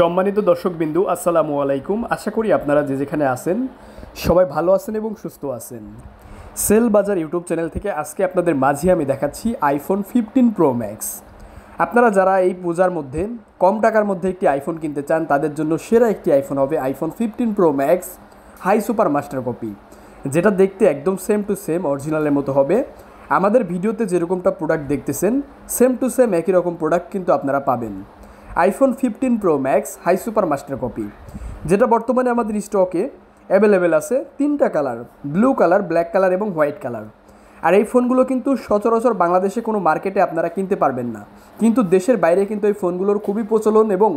সম্মানিত দর্শকবিন্দু আসসালামু আলাইকুম আশা করি আপনারা যে যেখানে আছেন সবাই ভালো আছেন এবং সুস্থ আছেন সেল বাজার ইউটিউব চ্যানেল থেকে আজকে আপনাদের মাঝে আমি দেখাচ্ছি আইফোন ফিফটিন প্রো ম্যাক্স আপনারা যারা এই পূজার মধ্যে কম টাকার মধ্যে একটি আইফোন কিনতে চান তাদের জন্য সেরা একটি আইফোন হবে iPhone fifteen pro max high super master copy যেটা দেখতে একদম সেম টু সেম অরিজিনালের মতো হবে আমাদের ভিডিওতে যেরকমটা প্রোডাক্ট দেখতেছেন সেম টু সেম একই রকম প্রোডাক্ট কিন্তু আপনারা পাবেন iPhone fifteen pro max high super master copy যেটা বর্তমানে আমাদের স্টকে অ্যাভেলেবেল আছে তিনটা colour blue colour black colour এবং হোয়াইট কালার আর এই ফোনগুলো কিন্তু সচরাচর বাংলাদেশে কোনো মার্কেটে আপনারা কিনতে পারবেন না কিন্তু দেশের বাইরে কিন্তু এই ফোনগুলোর খুবই প্রচলন এবং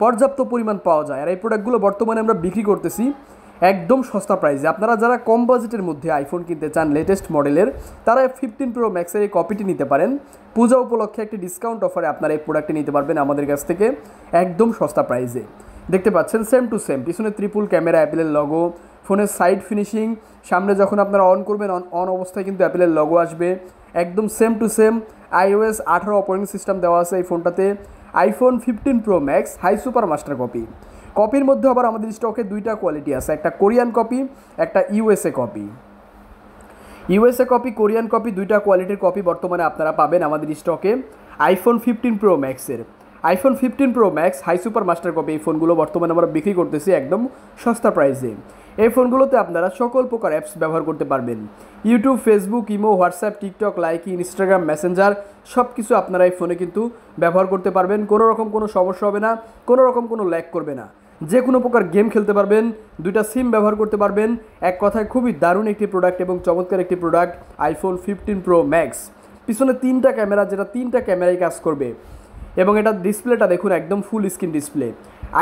পর্যাপ্ত পরিমাণ পাওয়া যায় আর এই প্রোডাক্টগুলো বর্তমানে আমরা বিক্রি করতেছি একদম সস্তা প্রাইসে আপনারা যারা কম বাজেটের মধ্যে আইফোন কিনতে চান লেটেস্ট মডেলের তারা ফিফটিন প্রো ম্যাক্সের এই কপিটি নিতে পারেন পূজা উপলক্ষে একটি ডিসকাউন্ট অফারে আপনারা এই প্রোডাক্টটি নিতে পারবেন আমাদের কাছ থেকে একদম সস্তা প্রাইসে দেখতে পাচ্ছেন সেম টু সেম পিছনে ত্রিপুল ক্যামেরা অ্যাপেলের লগো ফোনের সাইড ফিনিশিং সামনে যখন আপনারা অন করবেন অন অন অবস্থায় কিন্তু অ্যাপেলের লগো আসবে একদম সেম টু সেম আইওএস আঠারো অপারেটিং সিস্টেম দেওয়া আছে এই ফোনটাতে iPhone fifteen pro max high super master copy কপির মধ্যে আবার আমাদের স্টকে দুইটা কোয়ালিটি আছে একটা কোরিয়ান কপি একটা USA copy USA copy Korean copy দুইটা কোয়ালিটির কপি বর্তমানে আপনারা পাবেন আমাদের স্টকে আইফোন ফিফটিন প্রো ম্যাক্সের iPhone fifteen pro max high super master copy এই ফোনগুলো বর্তমানে আমরা বিক্রি করতেছি একদম সস্তা প্রাইসে এই ফোনগুলোতে আপনারা সকল প্রকার অ্যাপস ব্যবহার করতে পারবেন YouTube Facebook imo WhatsApp TikTok like Instagram Messenger সব কিছু আপনারা এই ফোনে কিন্তু ব্যবহার করতে পারবেন কোনো রকম কোনো সমস্যা হবে না কোনো রকম কোনো ল্যাক করবে না যে কোনো প্রকার গেম খেলতে পারবেন দুইটা সিম ব্যবহার করতে পারবেন এক কথায় খুবই দারুণ একটি প্রোডাক্ট এবং চমৎকার একটি product iPhone fifteen pro max পিছনে তিনটা ক্যামেরা যেটা তিনটা ক্যামেরায় কাজ করবে এবং এটা ডিসপ্লেটা দেখুন একদম ফুল স্ক্রিন ডিসপ্লে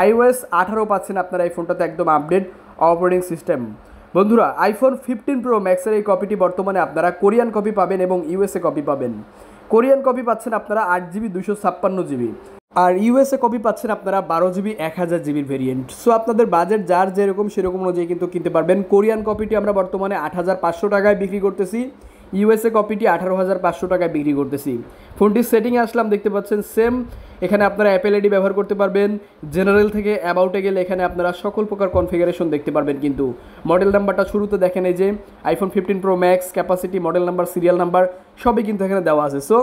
আইওএস আঠারো পাচ্ছেন আপনার আইফোনটাতে একদম আপডেট অপারেটিং সিস্টেম বন্ধুরা আইফোন ফিফটিন প্রো ম্যাক্সের এই কপিটি বর্তমানে আপনারা কোরিয়ান কপি পাবেন এবং ইউএসএ কপি পাবেন কোরিয়ান কপি পাচ্ছেন আপনারা আট জিবি দুশো ছাপ্পান্ন জিবি আর ইউএসএ কপি পাচ্ছেন আপনারা বারো জিবি এক হাজার জিবির ভেরিয়েন্ট সো আপনাদের বাজেট যার যেরকম সেরকম অনুযায়ী কিন্তু কিনতে পারবেন কোরিয়ান কপিটি আমরা বর্তমানে আট হাজার পাঁচশো টাকায় বিক্রি করতেছি ইউএসএ কপিটি আঠারো হাজার পাঁচশো টাকায় বিক্রি করতেছি ফোনটির সেটিংয়ে আসলাম দেখতে পাচ্ছেন সেম এখানে আপনারা অ্যাপেল আইডি ব্যবহার করতে পারবেন জেনারেল থেকে অ্যাবাউটে গেলে এখানে আপনারা সকল প্রকার কনফিগারেশন দেখতে পারবেন কিন্তু মডেল নাম্বারটা শুরুতে দেখেন এই যে iPhone fifteen pro max capacity model number serial number সবই কিন্তু এখানে দেওয়া আছে সো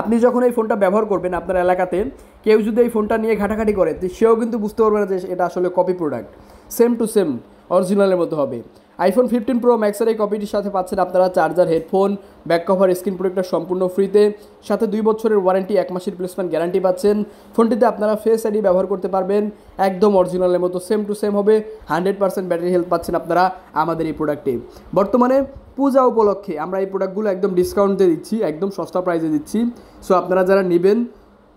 আপনি যখন এই ফোনটা ব্যবহার করবেন আপনার এলাকাতে কেউ যদি এই ফোনটা নিয়ে ঘাটাঘাটি করে সেও কিন্তু বুঝতে পারবে না যে এটা আসলে copy product same to same অরিজিনালের মতো হবে আইফোন ফিফটিন প্রো ম্যাক্সের এই কপিটির সাথে পাচ্ছেন আপনারা charger headphone back cover screen প্রোডাক্টটা সম্পূর্ণ ফ্রিতে সাথে দুই বছরের ওয়ারেন্টি এক মাসের রিপ্লেসমেন্ট গ্যারান্টি পাচ্ছেন ফোনটিতে আপনারা ফেস আইডি ব্যবহার করতে পারবেন একদম অরিজিনালের মতো সেম টু সেম হবে হান্ড্রেড পার্সেন্ট ব্যাটারি হেলথ পাচ্ছেন আপনারা আমাদের এই প্রোডাক্টে বর্তমানে পূজা উপলক্ষে আমরা এই প্রোডাক্টগুলো একদম ডিসকাউন্টে দিচ্ছি একদম সস্তা প্রাইসে দিচ্ছি সো আপনারা যারা নেবেন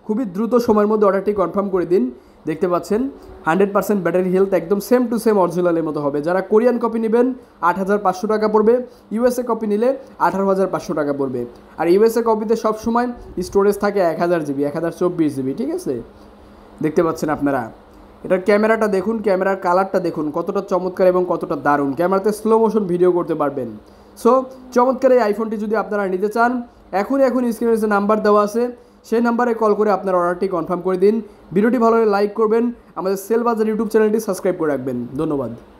খুবই দ্রুত সময়ের মধ্যে অর্ডারটি কনফার্ম করে দিন দেখতে পাচ্ছেন হান্ড্রেড পার্সেন্ট ব্যাটারি হেলথ একদম সেম টু সেম অরিজিনালের মতো হবে যারা কোরিয়ান কপি নেবেন আট হাজার পাঁচশো টাকা পড়বে ইউএসএ কপি নিলে আঠারো হাজার পাঁচশো টাকা পড়বে আর ইউএসএ কপিতে সবসময় স্টোরেজ থাকে এক হাজার জিবি এক হাজার চব্বিশ জিবি ঠিক আছে দেখতে পাচ্ছেন আপনারা এটার ক্যামেরাটা দেখুন ক্যামেরার কালারটা দেখুন কতটা চমৎকার এবং কতটা দারুণ ক্যামেরাতে স্লো মোশন ভিডিও করতে পারবেন সো চমৎকার এই আইফোনটি যদি আপনারা নিতে চান এখন এখন স্ক্রিনের যে নাম্বার দেওয়া আছে সেই নাম্বারে কল করে আপনার অর্ডারটি কনফার্ম করে দিন ভিডিওটি ভালো লাইক করবেন আমাদের সেল বাজার ইউটিউব চ্যানেলটি সাবস্ক্রাইব করে রাখবেন ধন্যবাদ